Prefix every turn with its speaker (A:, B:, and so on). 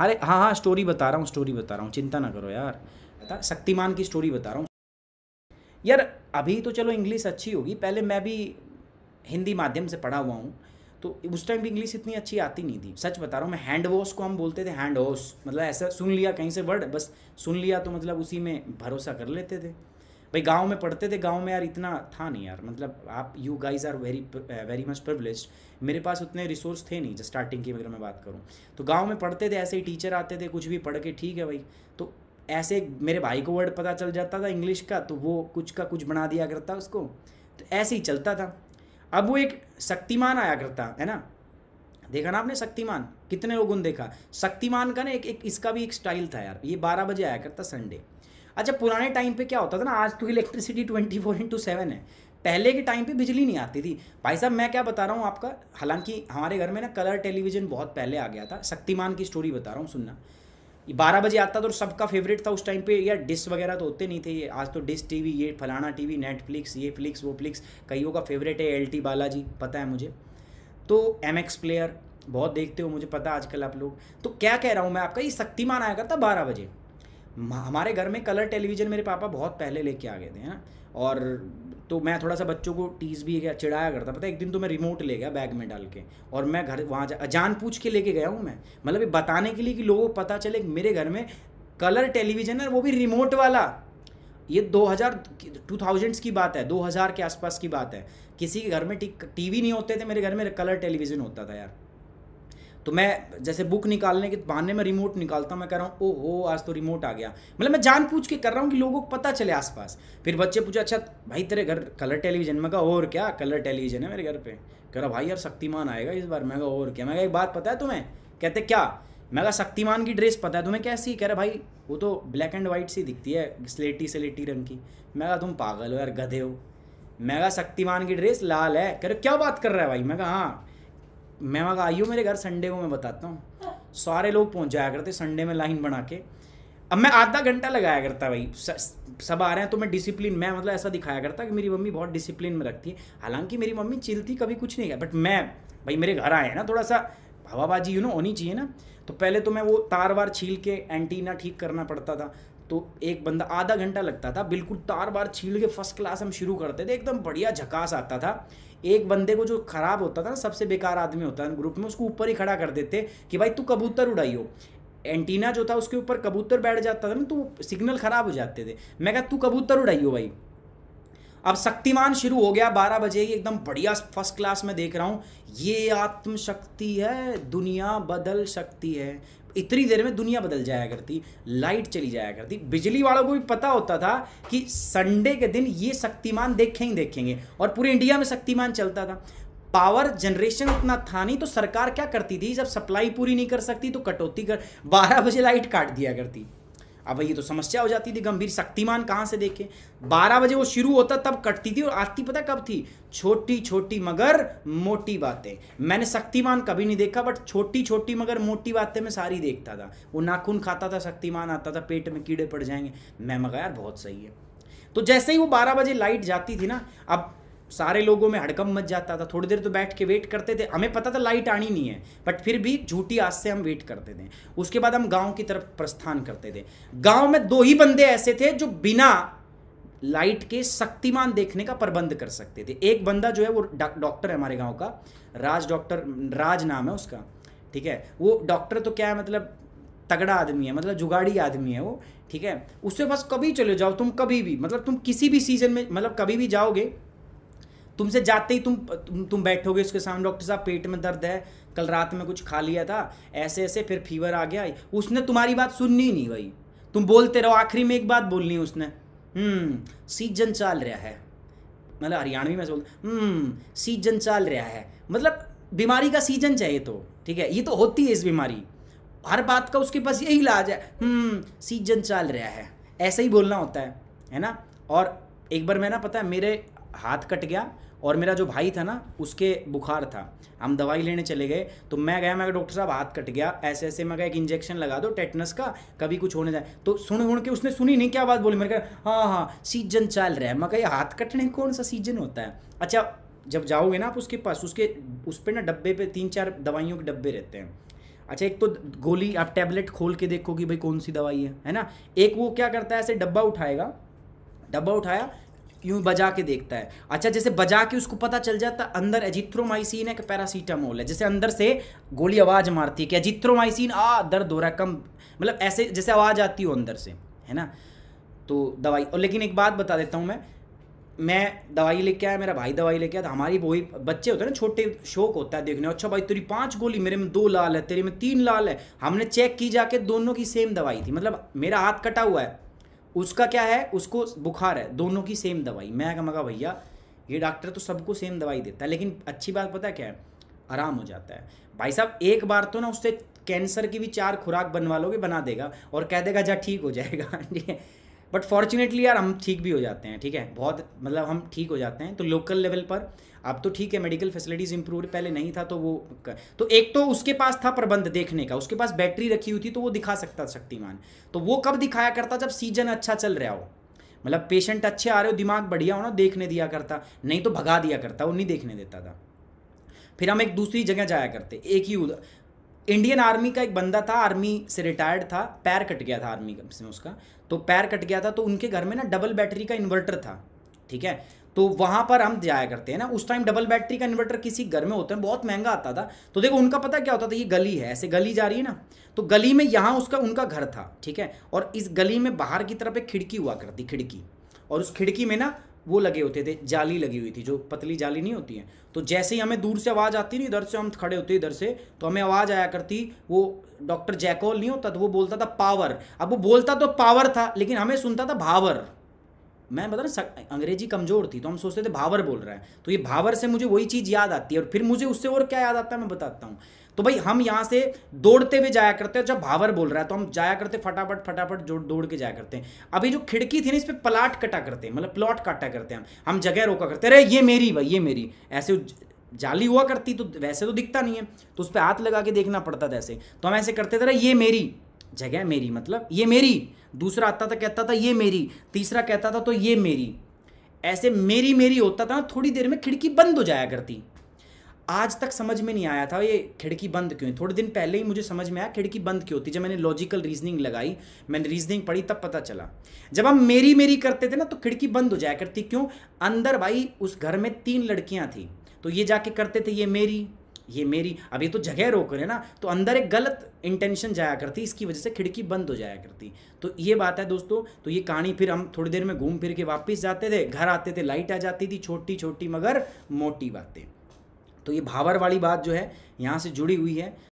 A: अरे हाँ हाँ स्टोरी बता रहा हूँ स्टोरी बता रहा हूँ चिंता ना करो यार शक्तिमान की स्टोरी बता रहा हूँ यार अभी तो चलो इंग्लिश अच्छी होगी पहले मैं भी हिंदी माध्यम से पढ़ा हुआ हूँ तो उस टाइम भी इंग्लिश इतनी अच्छी आती नहीं थी सच बता रहा हूँ मैं हैंड वॉश को हम बोलते थे हैंड वॉश मतलब ऐसा सुन लिया कहीं से वर्ड बस सुन लिया तो मतलब उसी में भरोसा कर लेते थे भाई गांव में पढ़ते थे गांव में यार इतना था नहीं यार मतलब आप you guys are very very much privilege मेरे पास उतने रिसोर्स थे नहीं जब स्टार्टिंग की अगर मैं बात करूँ तो गाँव में पढ़ते थे ऐसे ही टीचर आते थे कुछ भी पढ़ के ठीक है भाई तो ऐसे मेरे भाई को वर्ड पता चल जाता था इंग्लिश का तो वो कुछ का कुछ बना दिया करता उसको तो ऐसे ही चलता था अब वो एक शक्तिमान आया करता है ना देखा ना आपने शक्तिमान कितने लोगों ने देखा शक्तिमान का ना एक, एक इसका भी एक स्टाइल था यार ये बारह बजे आया करता संडे अच्छा पुराने टाइम पे क्या होता था ना आज तो electricity twenty four into seven है पहले के टाइम पे बिजली नहीं आती थी भाई साहब मैं क्या बता रहा हूँ आपका हालांकि हमारे घर में ना कलर टेलीविज़न बहुत पहले आ गया था शक्तिमान की स्टोरी बता रहा हूँ सुनना बारह बजे आता तो सबका फेवरेट था उस टाइम पे यार डिस्क वगैरह तो होते नहीं थे ये आज तो डिस्क टीवी ये फलाना टीवी नेटफ्लिक्स ये फ्लिक्स वो फ्लिक्स कईयों का फेवरेट है एल टी बालाजी पता है मुझे तो एम एक्स प्लेयर बहुत देखते हो मुझे पता आजकल आप लोग तो क्या कह रहा हूँ मैं आपका ये शक्तिमान आया करता बारह बजे हमारे घर में कलर टेलीविज़न मेरे पापा बहुत पहले लेके आ गए थे ना और तो मैं थोड़ा सा बच्चों को टीज भी गया चिड़ाया करता पता एक दिन तो मैं रिमोट ले गया बैग में डाल के और मैं घर वहाँ जा जान पूछ के लेके गया हूँ मैं मतलब बताने के लिए कि लोगों को पता चले मेरे घर में कलर टेलीविज़न है वो भी रिमोट वाला ये 2000 हज़ार की बात है 2000 के आसपास की बात है किसी के घर में टीवी नहीं होते थे मेरे घर में कलर टेलीविज़न होता था यार तो मैं जैसे बुक निकालने के बहाने में रिमोट निकालता हूँ मैं कह रहा हूँ ओहो आज तो रिमोट आ गया मतलब मैं जान पूछ के कर रहा हूँ कि लोगों को पता चले आसपास फिर बच्चे पूछे अच्छा भाई तेरे घर कलर टेलीविजन में कहा और क्या कलर टेलीविजन है मेरे घर पे कह रहा भाई यार शक्तिमान आएगा इस बार मैं कहा और क्या मैं कहा एक बात पता है तुम्हें कहते क्या मैं कहा शक्तिमान की ड्रेस पता है तुम्हें कैसी कह रहा भाई वो तो ब्लैक एंड वाइट सी दिखती है स्लेटी स्लेटी रंग की मैं कहा तुम पागल हो यार गधे हो मैं कहा शक्तिमान की ड्रेस लाल है कह रहे क्या बात कर रहा है भाई मैं कहा हाँ मैं वहाँ आइयो मेरे घर संडे को मैं बताता हूँ सारे लोग पहुँच जाया करते संडे में लाइन बना के अब मैं आधा घंटा लगाया करता भाई सब आ रहे हैं तो मैं डिसिप्लिन मैं मतलब ऐसा दिखाया करता कि मेरी मम्मी बहुत डिसिप्लिन में रखती है हालांकि मेरी मम्मी चिलती कभी कुछ नहीं है बट मैं भाई मेरे घर आए ना थोड़ा सा हवाबाजी यू नो होनी चाहिए ना तो पहले तो मैं वो तार वार छील के एंटीना ठीक करना पड़ता था तो एक बंदा आधा घंटा लगता था बिल्कुल तार बार छील के फर्स्ट क्लास हम शुरू करते थे एकदम बढ़िया झकास आता था एक बंदे को जो खराब होता था ना सबसे बेकार आदमी होता है ग्रुप में उसको ऊपर ही खड़ा कर देते कि भाई तू कबूतर उड़ाइयो एंटीना जो था उसके ऊपर कबूतर बैठ जाता था ना तो सिग्नल ख़राब हो जाते थे मैं कहा तू कबूतर उड़ाइयो भाई अब शक्तिमान शुरू हो गया बारह बजे ही एकदम बढ़िया फर्स्ट क्लास में देख रहा हूँ ये आत्मशक्ति है दुनिया बदल सकती है इतनी देर में दुनिया बदल जाया करती लाइट चली जाया करती बिजली वालों को भी पता होता था कि संडे के दिन ये शक्तिमान देखें ही देखेंगे और पूरे इंडिया में शक्तिमान चलता था पावर जनरेशन उतना था नहीं तो सरकार क्या करती थी जब सप्लाई पूरी नहीं कर सकती तो कटौती कर बारह बजे लाइट काट दिया करती अब ये तो समस्या हो जाती थी गंभीर शक्तिमान कहाँ से देखें बारह बजे वो शुरू होता तब कटती थी और आती पता कब थी छोटी छोटी मगर मोटी बातें मैंने शक्तिमान कभी नहीं देखा बट छोटी छोटी मगर मोटी बातें मैं सारी देखता था वो नाखून खाता था शक्तिमान आता था पेट में कीड़े पड़ जाएंगे मैं मगर यार बहुत सही है तो जैसे ही वो बारह बजे लाइट जाती थी ना अब सारे लोगों में हड़कम मच जाता था थोड़ी देर तो बैठ के वेट करते थे हमें पता था लाइट आनी नहीं है बट फिर भी झूठी आस से हम वेट करते थे उसके बाद हम गांव की तरफ प्रस्थान करते थे गांव में दो ही बंदे ऐसे थे जो बिना लाइट के शक्तिमान देखने का प्रबंध कर सकते थे एक बंदा जो है वो डॉक्टर है हमारे गाँव का राज डॉक्टर राज नाम है उसका ठीक है वो डॉक्टर तो क्या है मतलब तगड़ा आदमी है मतलब जुगाड़ी आदमी है वो ठीक है उससे बस कभी चले जाओ तुम कभी भी मतलब तुम किसी भी सीजन में मतलब कभी भी जाओगे तुमसे जाते ही तुम तुम तुम बैठोगे उसके सामने डॉक्टर साहब पेट में दर्द है कल रात में कुछ खा लिया था ऐसे ऐसे फिर फीवर आ गया उसने तुम्हारी बात सुननी ही नहीं भाई तुम बोलते रहो आखिरी में एक बात बोलनी है उसने हम्म, सीजन चल रहा है मतलब हरियाणवी में बोलते हम्म, सीजन चल रहा है मतलब बीमारी का सीजन चाहिए तो ठीक है ये तो होती है इस बीमारी हर बात का उसके पास यही इलाज है हम्म, सीजन चल रहा है ऐसे ही बोलना होता है है ना और एक बार मैं ना पता है मेरे हाथ कट गया और मेरा जो भाई था ना उसके बुखार था हम दवाई लेने चले गए तो मैं गया मैं डॉक्टर साहब हाथ कट गया ऐसे ऐसे मैं गया एक इंजेक्शन लगा दो टेटनस का कभी कुछ होने जाए तो सुन उड़ के उसने सुनी नहीं क्या बात बोली मेरे कहा हाँ हाँ सीजन चल रहा है मैं कहा हाथ कटने कौन सा सीजन होता है अच्छा जब जाओगे ना आप उसके पास उसके उस पर ना डब्बे पे तीन चार दवाइयों के डब्बे रहते हैं अच्छा एक तो गोली आप टैबलेट खोल के देखो कि भाई कौन सी दवाई है है ना एक वो क्या करता है ऐसे डब्बा उठाएगा डब्बा उठाया यूं बजा के देखता है अच्छा जैसे बजा के उसको पता चल जाता अंदर एजिथ्रोमाइसिन है कि पैरासीटामोल है जैसे अंदर से गोली आवाज़ मारती है कि एजिथ्रोमाइसिन आ दर्द हो रहा है कम मतलब ऐसे जैसे आवाज़ आती हो अंदर से है ना तो दवाई और लेकिन एक बात बता देता हूँ मैं मैं दवाई लेके आया मेरा भाई दवाई लेके आया तो हमारी वही बच्चे होते हैं ना छोटे शौक होता है देखने अच्छा भाई तेरी पांच गोली मेरे में दो लाल है तेरे में तीन लाल है हमने चेक की जाके दोनों की सेम दवाई थी मतलब मेरा हाथ कटा हुआ है उसका क्या है उसको बुखार है दोनों की सेम दवाई मैं क्या मगा भैया ये डॉक्टर तो सबको सेम दवाई देता है लेकिन अच्छी बात पता है क्या है आराम हो जाता है भाई साहब एक बार तो ना उससे कैंसर की भी चार खुराक बनवा लोगे बना देगा और कह देगा जा ठीक हो जाएगा बट फॉर्चुनेटली यार हम ठीक भी हो जाते हैं ठीक है बहुत मतलब हम ठीक हो जाते हैं तो लोकल लेवल पर अब तो ठीक है मेडिकल फैसिलिटीज़ इंप्रूव पहले नहीं था तो वो कर, तो एक तो उसके पास था प्रबंध देखने का उसके पास बैटरी रखी हुई थी तो वो दिखा सकता शक्तिमान तो वो कब दिखाया करता जब सीजन अच्छा चल रहा हो मतलब पेशेंट अच्छे आ रहे हो दिमाग बढ़िया हो ना देखने दिया करता नहीं तो भगा दिया करता वो नहीं देखने देता था फिर हम एक दूसरी जगह जाया करते एक ही इंडियन आर्मी का एक बंदा था आर्मी से रिटायर्ड था पैर कट गया था आर्मी से उसका तो पैर कट गया था तो उनके घर में ना डबल बैटरी का इन्वर्टर था ठीक है तो वहाँ पर हम जाया करते हैं ना उस टाइम डबल बैटरी का इन्वर्टर किसी घर में होता है बहुत महंगा आता था तो देखो उनका पता क्या होता था ये गली है ऐसे गली जा रही है ना तो गली में यहाँ उसका उनका घर था ठीक है और इस गली में बाहर की तरफ एक खिड़की हुआ करती खिड़की और उस खिड़की में ना वो लगे होते थे जाली लगी हुई थी जो पतली जाली नहीं होती है तो जैसे ही हमें दूर से आवाज़ आती नहीं इधर से हम खड़े होते इधर से तो हमें आवाज़ आया करती वो डॉक्टर जैकॉल नहीं होता तो वो बोलता था पावर अब वो बोलता तो पावर था लेकिन हमें सुनता था भावर मैं बता रहा अंग्रेजी कमज़ोर थी तो हम सोचते थे भावर बोल रहा है तो ये भावर से मुझे वही चीज़ याद आती है और फिर मुझे उससे और क्या याद आता है मैं बताता हूँ तो भाई हम यहाँ से दौड़ते हुए जाया करते हैं जब भावर बोल रहा है तो हम जाया करते फटाफट फटाफट जोड़ दौड़ के जाया करते हैं अभी जो खिड़की थी ना इस पर प्लाट कटा करते हैं मतलब प्लॉट काटा करते हैं हम हम जगह रोका करते अरे ये मेरी भाई ये मेरी ऐसे जाली हुआ करती तो वैसे तो दिखता नहीं है तो उस पर हाथ लगा के देखना पड़ता था ऐसे तो हम ऐसे करते थे ये मेरी जगह मेरी मतलब ये मेरी दूसरा आता था कहता था ये मेरी तीसरा कहता था तो ये मेरी ऐसे मेरी मेरी होता था ना थोड़ी देर में खिड़की बंद हो जाया करती आज तक समझ में नहीं आया था ये खिड़की बंद क्यों है थोड़े दिन पहले ही मुझे समझ में आया खिड़की बंद क्यों होती जब मैंने लॉजिकल रीजनिंग लगाई मैंने रीजनिंग पढ़ी तब पता चला जब हम मेरी मेरी करते थे ना तो खिड़की बंद हो जाया करती क्यों अंदर भाई उस घर में तीन लड़कियाँ थी तो ये जाके करते थे ये मेरी ये मेरी अब ये तो जगह रोक रहे ना तो अंदर एक गलत इंटेंशन जाया करती इसकी वजह से खिड़की बंद हो जाया करती तो ये बात है दोस्तों तो ये कहानी फिर हम थोड़ी देर में घूम फिर के वापस जाते थे घर आते थे लाइट आ जाती थी छोटी छोटी मगर मोटी बातें तो ये भावर वाली बात जो है यहाँ से जुड़ी हुई है